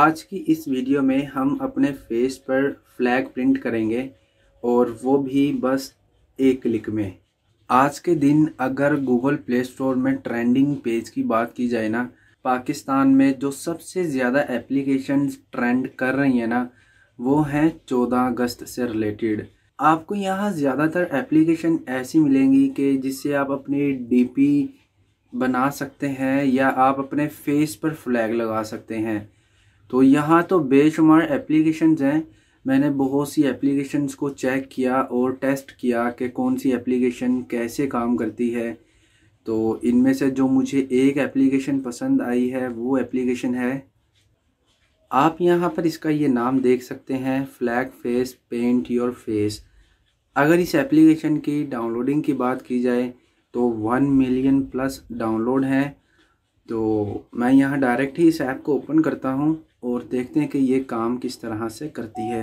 आज की इस वीडियो में हम अपने फेस पर फ्लैग प्रिंट करेंगे और वो भी बस एक क्लिक में आज के दिन अगर गूगल प्ले स्टोर में ट्रेंडिंग पेज की बात की जाए ना पाकिस्तान में जो सबसे ज़्यादा एप्लीकेशन ट्रेंड कर रही हैं ना वो हैं चौदह अगस्त से रिलेटेड आपको यहाँ ज़्यादातर एप्लीकेशन ऐसी मिलेंगी कि जिससे आप अपनी डीपी बना सकते हैं या आप अपने फेस पर फ्लैग लगा सकते हैं तो यहाँ तो बेशुमार एप्लीकेशन हैं मैंने बहुत सी एप्लीकेशंस को चेक किया और टेस्ट किया कि कौन सी एप्लीकेशन कैसे काम करती है तो इनमें से जो मुझे एक एप्लीकेशन पसंद आई है वो एप्लीकेशन है आप यहाँ पर इसका ये नाम देख सकते हैं flag face paint your face अगर इस एप्लीकेशन की डाउनलोडिंग की बात की जाए तो वन मिलियन प्लस डाउनलोड हैं तो मैं यहाँ डायरेक्ट ही इस ऐप को ओपन करता हूँ और देखते हैं कि ये काम किस तरह से करती है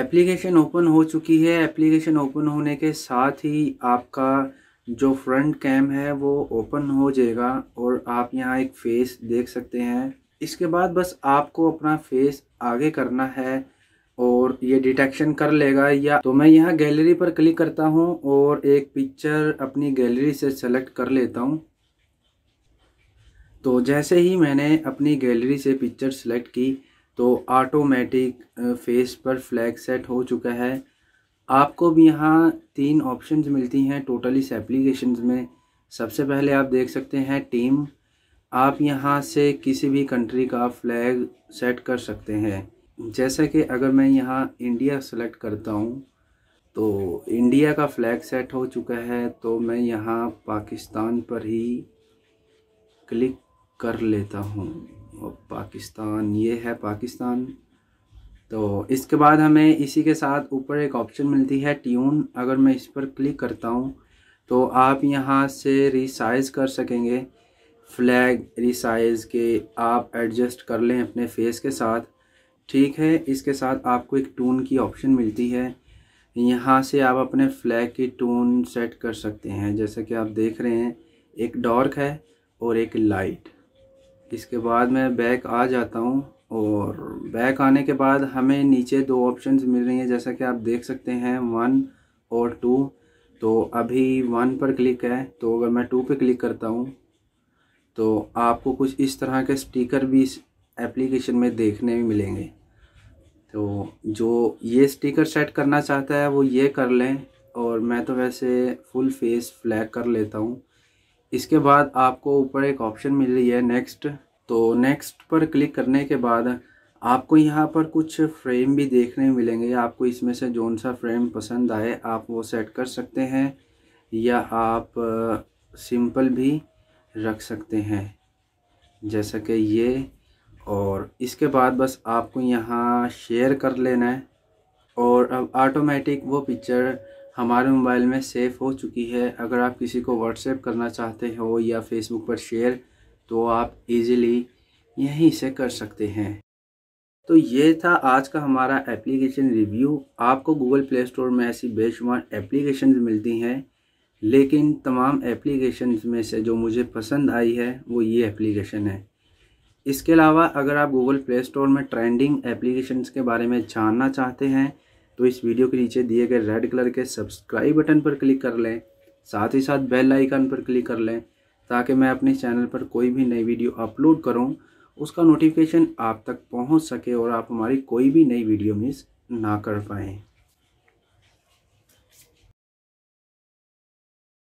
एप्लीकेशन ओपन हो चुकी है एप्लीकेशन ओपन होने के साथ ही आपका जो फ्रंट कैम है वो ओपन हो जाएगा और आप यहाँ एक फेस देख सकते हैं इसके बाद बस आपको अपना फेस आगे करना है और ये डिटेक्शन कर लेगा या तो मैं यहाँ गैलरी पर क्लिक करता हूँ और एक पिक्चर अपनी गैलरी से सेलेक्ट कर लेता हूँ तो जैसे ही मैंने अपनी गैलरी से पिक्चर सेलेक्ट की तो ऑटोमेटिक फेस पर फ्लैग सेट हो चुका है आपको भी यहाँ तीन ऑप्शंस मिलती हैं टोटल इस एप्लीकेशन में सबसे पहले आप देख सकते हैं टीम आप यहाँ से किसी भी कंट्री का फ्लैग सेट कर सकते हैं जैसा कि अगर मैं यहाँ इंडिया सेलेक्ट करता हूँ तो इंडिया का फ्लैग सेट हो चुका है तो मैं यहाँ पाकिस्तान पर ही क्लिक कर लेता हूँ और पाकिस्तान ये है पाकिस्तान तो इसके बाद हमें इसी के साथ ऊपर एक ऑप्शन मिलती है ट्यून अगर मैं इस पर क्लिक करता हूँ तो आप यहाँ से रिसाइज़ कर सकेंगे फ्लैग रिसाइज़ के आप एडजस्ट कर लें अपने फेस के साथ ठीक है इसके साथ आपको एक टून की ऑप्शन मिलती है यहाँ से आप अपने फ्लैग की टून सेट कर सकते हैं जैसा कि आप देख रहे हैं एक डॉर्क है और एक लाइट इसके बाद मैं बैक आ जाता हूँ और बैक आने के बाद हमें नीचे दो ऑप्शंस मिल रही हैं जैसा कि आप देख सकते हैं वन और टू तो अभी वन पर क्लिक है तो अगर मैं टू पे क्लिक करता हूँ तो आपको कुछ इस तरह के स्टिकर भी इस एप्लीकेशन में देखने में मिलेंगे तो जो ये स्टिकर सेट करना चाहता है वो ये कर लें और मैं तो वैसे फुल फेस फ्लैग कर लेता हूँ इसके बाद आपको ऊपर एक ऑप्शन मिल रही है नेक्स्ट तो नेक्स्ट पर क्लिक करने के बाद आपको यहाँ पर कुछ फ्रेम भी देखने मिलेंगे आपको इसमें से जौन सा फ्रेम पसंद आए आप वो सेट कर सकते हैं या आप सिंपल भी रख सकते हैं जैसा कि ये और इसके बाद बस आपको यहाँ शेयर कर लेना है और अब ऑटोमेटिक वो पिक्चर हमारे मोबाइल में सेफ़ हो चुकी है अगर आप किसी को व्हाट्सएप करना चाहते हो या फेसबुक पर शेयर तो आप इजीली यहीं से कर सकते हैं तो ये था आज का हमारा एप्लीकेशन रिव्यू आपको गूगल प्ले स्टोर में ऐसी बेशुमार एप्लीकेशन मिलती हैं लेकिन तमाम एप्लीकेशन में से जो मुझे पसंद आई है वो ये एप्लीकेशन है इसके अलावा अगर आप गूगल प्ले स्टोर में ट्रेंडिंग एप्लीकेशन के बारे में जानना चाहते हैं तो इस वीडियो के नीचे दिए गए रेड कलर के सब्सक्राइब बटन पर क्लिक कर लें साथ ही साथ बेल आइकन पर क्लिक कर लें ताकि मैं अपने चैनल पर कोई भी नई वीडियो अपलोड करूं उसका नोटिफिकेशन आप तक पहुंच सके और आप हमारी कोई भी नई वीडियो मिस ना कर पाएँ